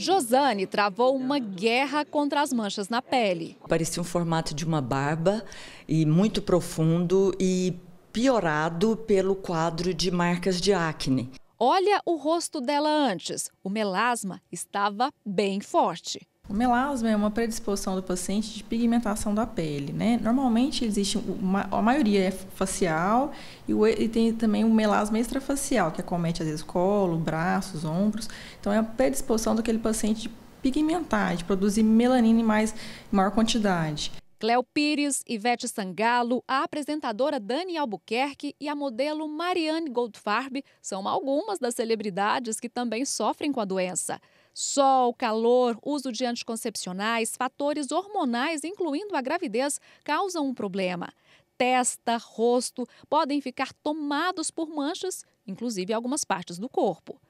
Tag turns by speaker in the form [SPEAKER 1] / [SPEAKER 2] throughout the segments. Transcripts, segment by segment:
[SPEAKER 1] Josane travou uma guerra contra as manchas na pele.
[SPEAKER 2] Parecia um formato de uma barba e muito profundo e piorado pelo quadro de marcas de acne.
[SPEAKER 1] Olha o rosto dela antes. O melasma estava bem forte. O melasma é uma predisposição do paciente de pigmentação da
[SPEAKER 2] pele, né? Normalmente existe uma, a maioria é facial e, o, e, tem também o melasma extrafacial, que acomete às vezes colo, braços, ombros. Então é a predisposição daquele paciente de pigmentar, de produzir melanina em mais em maior quantidade.
[SPEAKER 1] Cléo Pires, Ivete Sangalo, a apresentadora Dani Albuquerque e a modelo Marianne Goldfarb são algumas das celebridades que também sofrem com a doença. Sol, calor, uso de anticoncepcionais, fatores hormonais, incluindo a gravidez, causam um problema. Testa, rosto podem ficar tomados por manchas, inclusive algumas partes do corpo.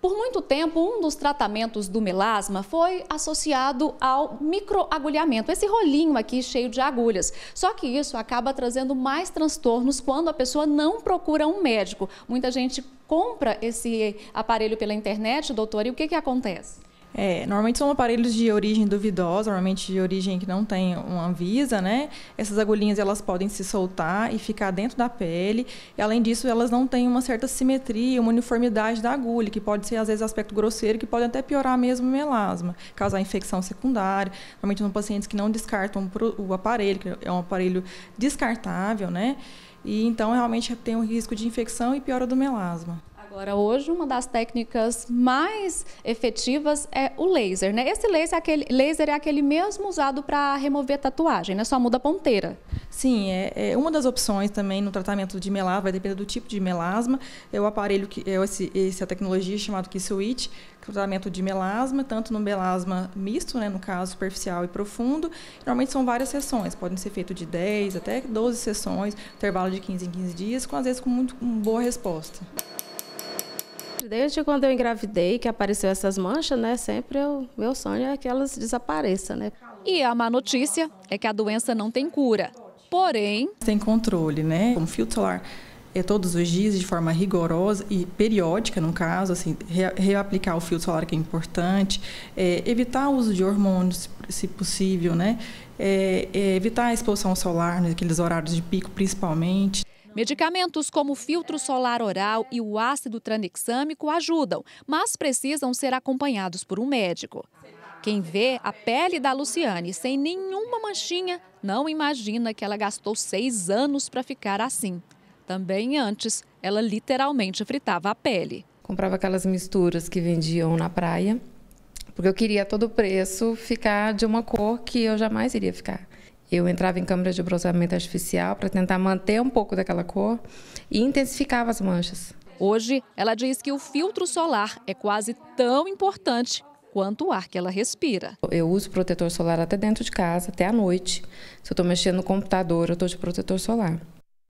[SPEAKER 1] Por muito tempo, um dos tratamentos do melasma foi associado ao microagulhamento, esse rolinho aqui cheio de agulhas. Só que isso acaba trazendo mais transtornos quando a pessoa não procura um médico. Muita gente compra esse aparelho pela internet, doutor, e o que, que acontece?
[SPEAKER 2] É, normalmente são aparelhos de origem duvidosa, normalmente de origem que não tem uma visa, né? Essas agulhinhas elas podem se soltar e ficar dentro da pele. E, além disso, elas não têm uma certa simetria, uma uniformidade da agulha, que pode ser às vezes aspecto grosseiro, que pode até piorar mesmo o melasma, causar infecção secundária. Normalmente são pacientes que não descartam o aparelho, que é um aparelho descartável, né? E então realmente tem um risco de infecção e piora do melasma.
[SPEAKER 1] Agora, hoje, uma das técnicas mais efetivas é o laser, né? Esse laser é aquele, laser é aquele mesmo usado para remover tatuagem, né? Só muda a ponteira.
[SPEAKER 2] Sim, é, é, uma das opções também no tratamento de melasma, vai depender do tipo de melasma. É o aparelho, que é esse, essa tecnologia chamada Key-Switch, é tratamento de melasma, tanto no melasma misto, né, no caso superficial e profundo. Normalmente são várias sessões, podem ser feitas de 10 até 12 sessões, intervalo de 15 em 15 dias, com às vezes com muito com boa
[SPEAKER 1] resposta. Desde quando eu engravidei, que apareceu essas manchas, né? Sempre o meu sonho é que elas desapareçam, né? E a má notícia é que a doença não tem cura. Porém.
[SPEAKER 2] Tem controle, né? O filtro solar é, todos os dias de forma rigorosa e periódica, no caso, assim, re reaplicar o filtro solar que é importante, é, evitar o uso de hormônios, se possível, né? É, é, evitar a exposição solar naqueles né, horários de pico, principalmente.
[SPEAKER 1] Medicamentos como filtro solar oral e o ácido tranexâmico ajudam, mas precisam ser acompanhados por um médico. Quem vê a pele da Luciane sem nenhuma manchinha não imagina que ela gastou seis anos para ficar assim. Também antes, ela literalmente fritava a pele.
[SPEAKER 3] Comprava aquelas misturas que vendiam na praia, porque eu queria a todo preço ficar de uma cor que eu jamais iria ficar. Eu entrava em câmera de bronzeamento artificial para tentar manter um pouco daquela cor e intensificava as manchas.
[SPEAKER 1] Hoje, ela diz que o filtro solar é quase tão importante quanto o ar que ela respira.
[SPEAKER 3] Eu uso protetor solar até dentro de casa, até à noite. Se eu estou mexendo no computador, eu estou de protetor solar.